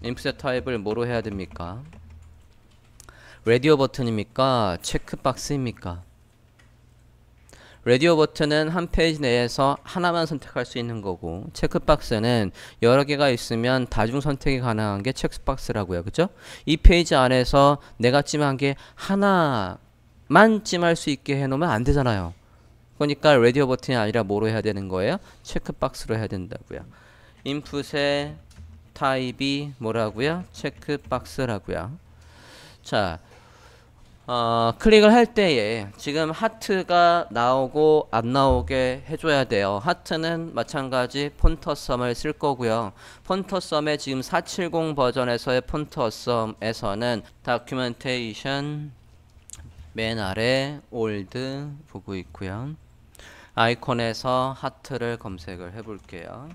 인풋의 타입을 뭐로 해야 됩니까? 라디오 버튼입니까? 체크박스입니까? 라디오 버튼은 한 페이지 내에서 하나만 선택할 수 있는 거고 체크박스는 여러 개가 있으면 다중 선택이 가능한 게 체크박스라고요. 그죠? 이 페이지 안에서 내가 찜한 게 하나만 찜할 수 있게 해놓으면 안 되잖아요. 그러니까 라디오 버튼이 아니라 뭐로 해야 되는 거예요? 체크박스로 해야 된다고요. 인풋의 타입이 뭐라고요? 체크박스라고요. 자, 어, 클릭을 할 때에 지금 하트가 나오고 안 나오게 해줘야 돼요. 하트는 마찬가지 폰트 어썸을 쓸 거고요. 폰트 어썸의 지금 470 버전에서의 폰트 어썸에서는 다큐멘테이션 맨 아래 올드 보고 있고요. 아이콘에서 하트를 검색을 해볼게요.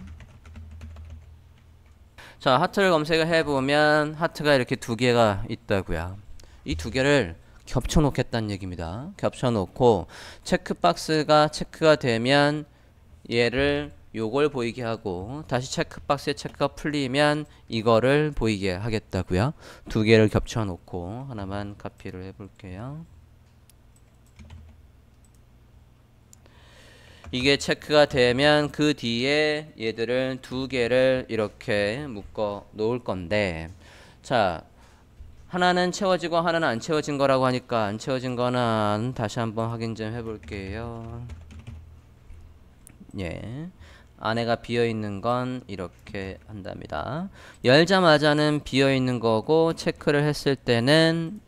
자 하트를 검색을 해보면 하트가 이렇게 두 개가 있다고요. 이 두 개를 겹쳐놓겠다는 얘기입니다. 겹쳐놓고 체크박스가 체크가 되면 얘를 요걸 보이게 하고 다시 체크박스에 체크가 풀리면 이거를 보이게 하겠다고요. 두 개를 겹쳐놓고 하나만 카피를 해볼게요. 이게 체크가 되면 그 뒤에 얘들을 두 개를 이렇게 묶어 놓을 건데 자 하나는 채워지고 하나는 안 채워진 거라고 하니까 안 채워진 거는 다시 한번 확인 좀 해볼게요. 예. 안에가 비어있는 건 이렇게 한답니다. 열자마자는 비어있는 거고 체크를 했을 때는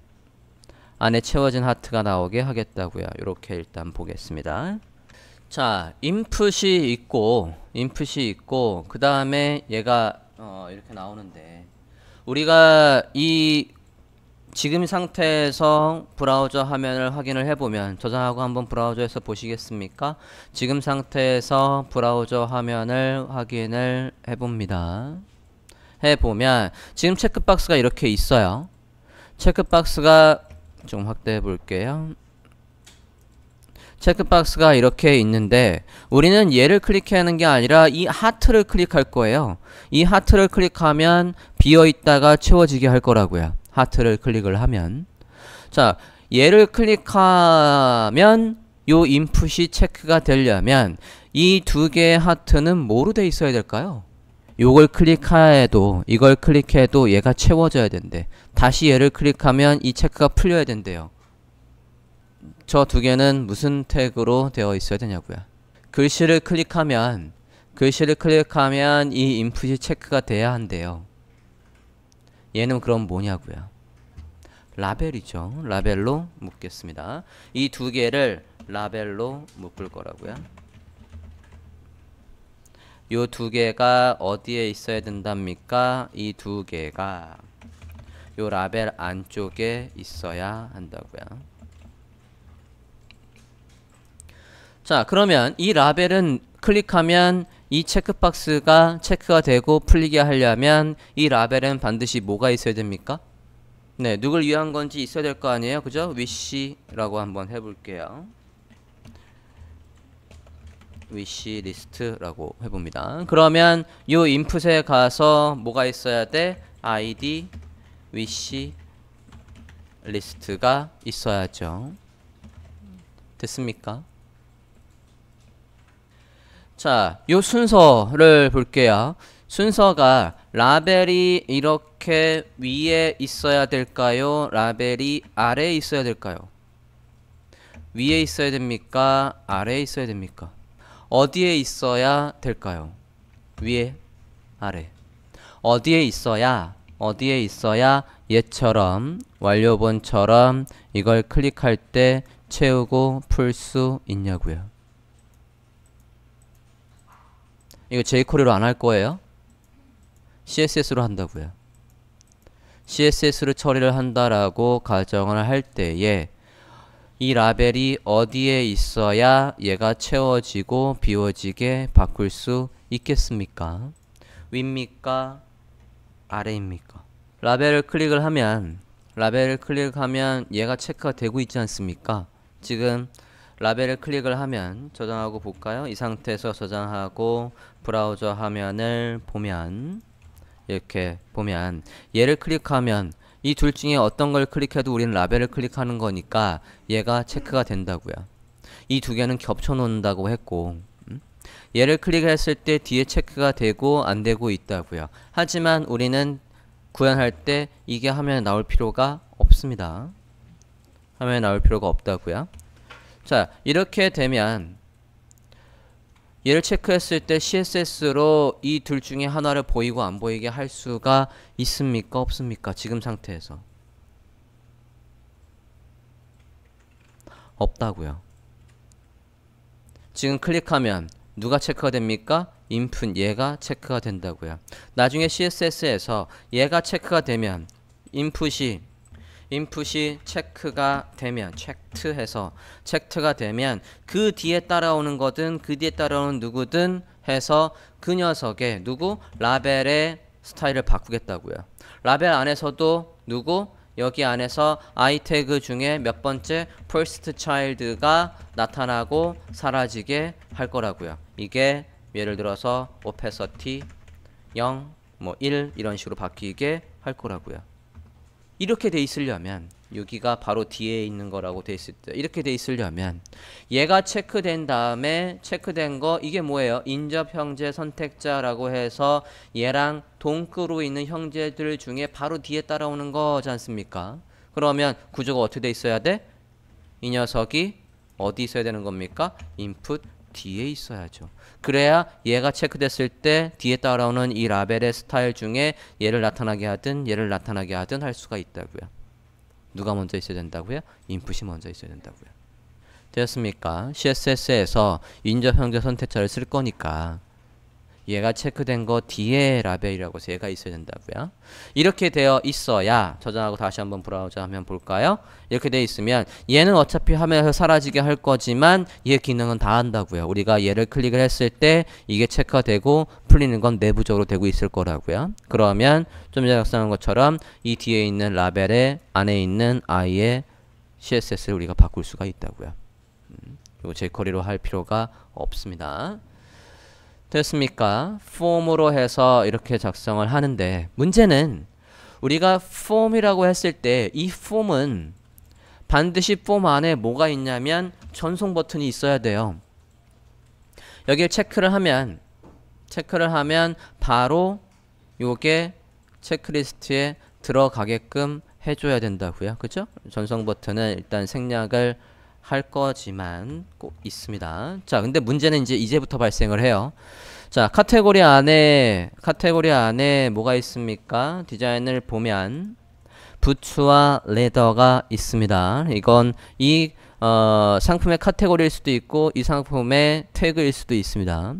안에 채워진 하트가 나오게 하겠다고요. 이렇게 일단 보겠습니다. 자, 인풋이 있고 인풋이 있고 그 다음에 얘가 어, 이렇게 나오는데 우리가 이 지금 상태에서 브라우저 화면을 확인을 해보면 저장하고 한번 브라우저에서 보시겠습니까? 지금 상태에서 브라우저 화면을 확인을 해봅니다. 해보면 지금 체크박스가 이렇게 있어요. 체크박스가 좀 확대해 볼게요. 체크박스가 이렇게 있는데 우리는 얘를 클릭하는 게 아니라 이 하트를 클릭할 거예요. 이 하트를 클릭하면 비어 있다가 채워지게 할 거라고요. 하트를 클릭을 하면 자 얘를 클릭하면 요 인풋이 체크가 되려면 이 두 개의 하트는 뭐로 돼 있어야 될까요? 요걸 클릭해도 이걸 클릭해도 얘가 채워져야 된대 다시 얘를 클릭하면 이 체크가 풀려야 된대요 저 두 개는 무슨 태그로 되어 있어야 되냐고요 글씨를 클릭하면 글씨를 클릭하면 이 인풋이 체크가 돼야 한대요 얘는 그럼 뭐냐고요? 라벨이죠. 라벨로 묶겠습니다. 이 두 개를 라벨로 묶을 거라고요. 요 두 개가 어디에 있어야 된답니까? 이 두 개가 요 라벨 안쪽에 있어야 한다고요. 자, 그러면 이 라벨은 클릭하면 이 체크박스가 체크가 되고 풀리게 하려면 이 라벨은 반드시 뭐가 있어야 됩니까? 네, 누굴 위한 건지 있어야 될 거 아니에요. 그죠? wish라고 한번 해볼게요. wish 리스트라고 해봅니다. 그러면 요 인풋에 가서 뭐가 있어야 돼? id wish 리스트가 있어야죠. 됐습니까? 자, 요 순서를 볼게요. 순서가 라벨이 이렇게 위에 있어야 될까요? 라벨이 아래에 있어야 될까요? 위에 있어야 됩니까? 아래에 있어야 됩니까? 어디에 있어야 될까요? 위에, 아래. 어디에 있어야, 어디에 있어야 얘처럼, 완료본처럼 이걸 클릭할 때 채우고 풀 수 있냐고요. 이거 jQuery로 안 할 거예요? CSS로 한다고요. CSS로 처리를 한다라고 가정을 할 때에 이 라벨이 어디에 있어야 얘가 채워지고 비워지게 바꿀 수 있겠습니까? 위입니까? 아래입니까? 라벨을 클릭을 하면 라벨을 클릭하면 얘가 체크가 되고 있지 않습니까? 지금 라벨을 클릭을 하면 저장하고 볼까요? 이 상태에서 저장하고 브라우저 화면을 보면 이렇게 보면 얘를 클릭하면 이 둘 중에 어떤 걸 클릭해도 우리는 라벨을 클릭하는 거니까 얘가 체크가 된다고요. 이 두 개는 겹쳐 놓는다고 했고 음? 얘를 클릭했을 때 뒤에 체크가 되고 안 되고 있다고요. 하지만 우리는 구현할 때 이게 화면에 나올 필요가 없습니다. 화면에 나올 필요가 없다고요. 자 이렇게 되면 얘를 체크했을 때 CSS로 이 둘 중에 하나를 보이고 안 보이게 할 수가 있습니까 없습니까 지금 상태에서 없다고요 지금 클릭하면 누가 체크가 됩니까? 인풋 얘가 체크가 된다고요 나중에 CSS에서 얘가 체크가 되면 인풋이 인풋이 체크가 되면 체크해서 체크가 되면 그 뒤에 따라오는 거든 그 뒤에 따라오는 누구든 해서 그 녀석의 누구 라벨의 스타일을 바꾸겠다고요. 라벨 안에서도 누구 여기 안에서 아이 태그 중에 몇 번째 f 스트차일드가 나타나고 사라지게 할 거라고요. 이게 예를 들어서 오페서티 0, 뭐 1 이런 식으로 바뀌게 할 거라고요. 이렇게 돼 있으려면 여기가 바로 뒤에 있는 거라고 돼 있을 때 이렇게 돼 있으려면 얘가 체크된 다음에 체크된 거 이게 뭐예요? 인접 형제 선택자라고 해서 얘랑 동급으로 있는 형제들 중에 바로 뒤에 따라오는 거지 않습니까? 그러면 구조가 어떻게 돼 있어야 돼? 이 녀석이 어디 있어야 되는 겁니까? 인풋 뒤에 있어야죠. 그래야 얘가 체크됐을 때 뒤에 따라오는 이 라벨의 스타일 중에 얘를 나타나게 하든 얘를 나타나게 하든 할 수가 있다고요. 누가 먼저 있어야 된다고요? 인풋이 먼저 있어야 된다고요. 되었습니까? CSS에서 인접형제 선택자를 쓸 거니까 얘가 체크된 거 뒤에 라벨이라고 해서 얘가 있어야 된다고요. 이렇게 되어 있어야 저장하고 다시 한번 브라우저 하면 볼까요? 이렇게 되어 있으면 얘는 어차피 화면에서 사라지게 할 거지만 얘 기능은 다 한다고요. 우리가 얘를 클릭을 했을 때 이게 체크가 되고 풀리는 건 내부적으로 되고 있을 거라고요. 그러면 좀 전에 작성한 것처럼 이 뒤에 있는 라벨에 안에 있는 아이의 CSS를 우리가 바꿀 수가 있다고요. 음, 이거 제거리로 할 필요가 없습니다. 됐습니까? form으로 해서 이렇게 작성을 하는데 문제는 우리가 form이라고 했을 때이 form은 반드시 form 안에 뭐가 있냐면 전송 버튼이 있어야 돼요. 여기를 체크를 하면 체크를 하면 바로 요게 체크리스트에 들어가게끔 해줘야 된다고요. 그죠? 전송 버튼은 일단 생략을 할 거지만 꼭 있습니다. 자, 근데 문제는 이제 이제부터 발생을 해요. 자, 카테고리 안에 카테고리 안에 뭐가 있습니까? 디자인을 보면 부츠와 레더가 있습니다. 이건 이 어, 상품의 카테고리일 수도 있고 이 상품의 태그일 수도 있습니다.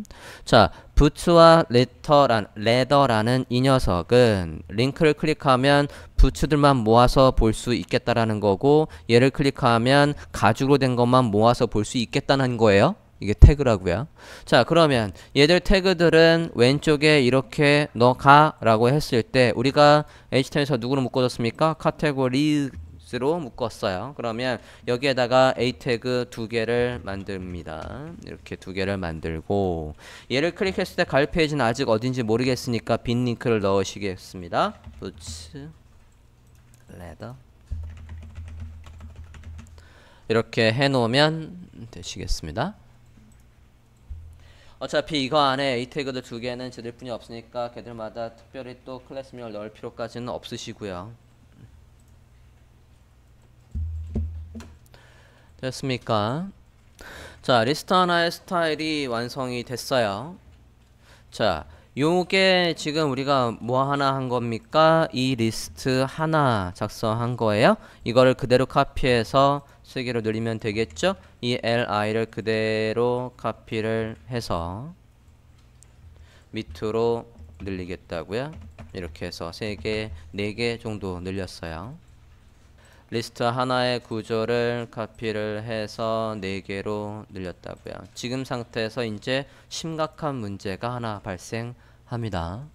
자, 부츠와 레터란, 레더라는 이 녀석은 링크를 클릭하면 부츠들만 모아서 볼 수 있겠다라는 거고 얘를 클릭하면 가죽으로 된 것만 모아서 볼 수 있겠다는 거예요. 이게 태그라고요. 자 그러면 얘들 태그들은 왼쪽에 이렇게 너가 라고 했을 때 우리가 HTML에서 누구를 묶어줬습니까? 카테고리 x로 묶었어요. 그러면 여기에다가 a 태그 두 개를 만듭니다. 이렇게 두 개를 만들고 얘를 클릭했을 때 가입 페이지는 아직 어딘지 모르겠으니까 빈 링크를 넣으시겠습니다. 부츠 레더 이렇게 해놓으면 되시겠습니다. 어차피 이거 안에 A 태그들 두 개는 제들뿐이 없으니까 걔들마다 특별히 또 클래스명을 넣을 필요까지는 없으시고요. 됐습니까? 자, 리스트 하나의 스타일이 완성이 됐어요. 자, 요게 지금 우리가 뭐 하나 한 겁니까? 이 리스트 하나 작성한 거예요. 이거를 그대로 카피해서 쓰기로 늘리면 되겠죠? 이 li를 그대로 카피를 해서 밑으로 늘리겠다고요. 이렇게 해서 3개, 4개 정도 늘렸어요. 리스트 하나의 구조를 카피를 해서 4개로 늘렸다고요. 지금 상태에서 이제 심각한 문제가 하나 발생합니다.